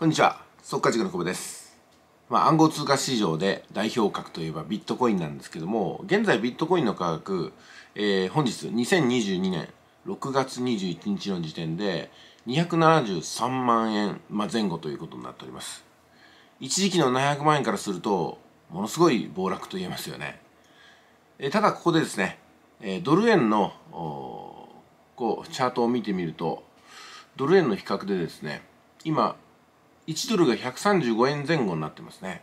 こんにちは速稼塾の久保です、まあ、暗号通貨市場で代表格といえばビットコインなんですけども現在ビットコインの価格、えー、本日2022年6月21日の時点で273万円、まあ、前後ということになっております一時期の700万円からするとものすごい暴落と言えますよね、えー、ただここでですね、えー、ドル円のこうチャートを見てみるとドル円の比較でですね今1ドルが135円前後になってますね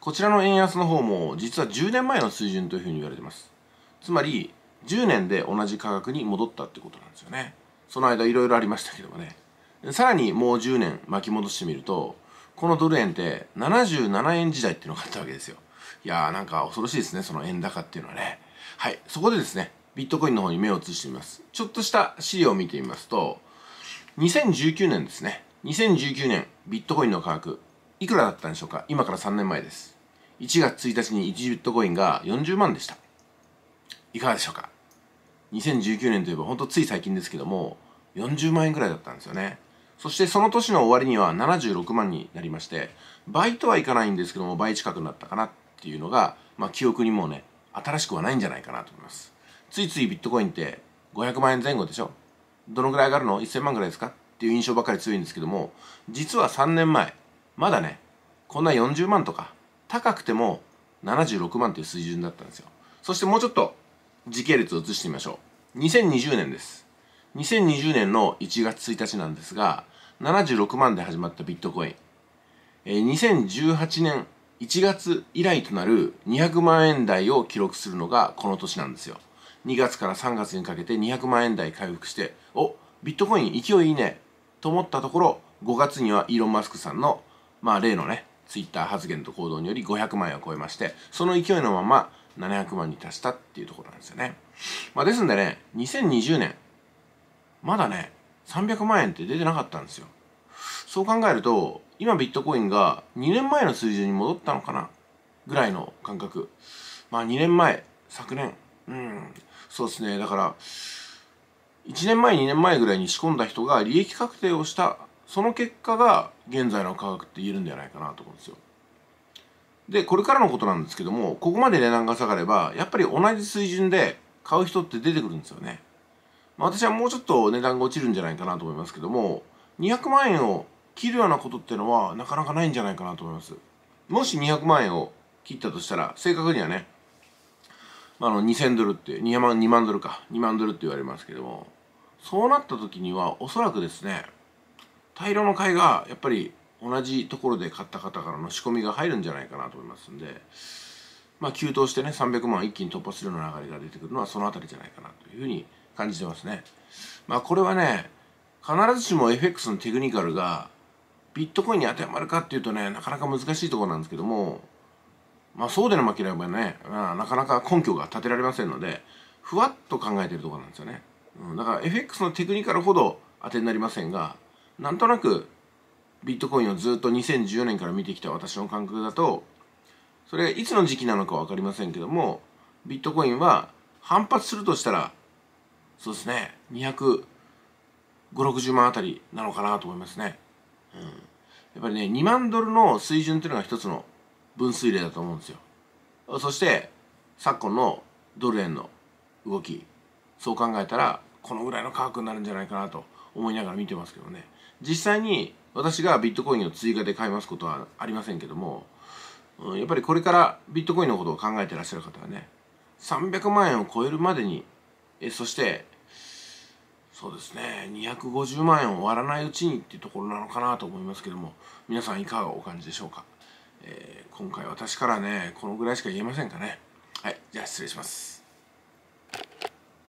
こちらの円安の方も実は10年前の水準というふうに言われてますつまり10年で同じ価格に戻ったってことなんですよねその間いろいろありましたけどもねさらにもう10年巻き戻してみるとこのドル円って77円時代っていうのがあったわけですよいやーなんか恐ろしいですねその円高っていうのはねはいそこでですねビットコインの方に目を移してみますちょっとした資料を見てみますと2019年ですね2019年ビットコインの価格いくらだったんでしょうか今から3年前です1月1日に1ビットコインが40万でしたいかがでしょうか2019年といえばほんとつい最近ですけども40万円ぐらいだったんですよねそしてその年の終わりには76万になりまして倍とはいかないんですけども倍近くなったかなっていうのがまあ記憶にもね新しくはないんじゃないかなと思いますついついビットコインって500万円前後でしょどのぐらい上がるの ?1000 万ぐらいですかっていう印象ばかり強いんですけども実は3年前まだねこんな40万とか高くても76万という水準だったんですよそしてもうちょっと時系列を移してみましょう2020年です2020年の1月1日なんですが76万で始まったビットコイン2018年1月以来となる200万円台を記録するのがこの年なんですよ2月から3月にかけて200万円台回復しておビットコイン勢いいいねと思ったところ5月にはイーロン・マスクさんの、まあ、例のねツイッター発言と行動により500万円を超えましてその勢いのまま700万に達したっていうところなんですよね、まあ、ですんでね2020年まだね300万円って出てなかったんですよそう考えると今ビットコインが2年前の水準に戻ったのかなぐらいの感覚まあ2年前昨年うんそうですねだから1年前2年前ぐらいに仕込んだ人が利益確定をしたその結果が現在の価格って言えるんじゃないかなと思うんですよ。でこれからのことなんですけどもここまで値段が下がればやっぱり同じ水準で買う人って出てくるんですよね。まあ、私はもうちょっと値段が落ちるんじゃないかなと思いますけども200万円を切るようなことってのはなかなかないんじゃないかなと思います。もし200万円を切ったとしたら正確にはね、あ、あの2000ドルって2万 ,2 万ドルか2万ドルって言われますけどもそうなった時にはおそらくですね大量の買いがやっぱり同じところで買った方からの仕込みが入るんじゃないかなと思いますんでまあ急騰してね300万一気に突破するような流れが出てくるのはその辺りじゃないかなというふうに感じてますねまあこれはね必ずしも FX のテクニカルがビットコインに当てはまるかっていうとねなかなか難しいところなんですけどもまあそうでなければね、まあ、なかなか根拠が立てられませんのでふわっと考えてるところなんですよね。うん、だから FX のテクニカルほど当てになりませんがなんとなくビットコインをずっと2014年から見てきた私の感覚だとそれがいつの時期なのか分かりませんけどもビットコインは反発するとしたらそうですね25060万あたりなのかなと思いますね、うん、やっぱりね2万ドルの水準というのが一つの分水嶺だと思うんですよそして昨今のドル円の動きそう考えたらこのぐらいの価格になるんじゃないかなと思いながら見てますけどね実際に私がビットコインを追加で買いますことはありませんけども、うん、やっぱりこれからビットコインのことを考えてらっしゃる方はね300万円を超えるまでにえそしてそうですね250万円を割らないうちにっていうところなのかなと思いますけども皆さんいかがお感じでしょうか、えー、今回私からねこのぐらいしか言えませんかねはいじゃあ失礼します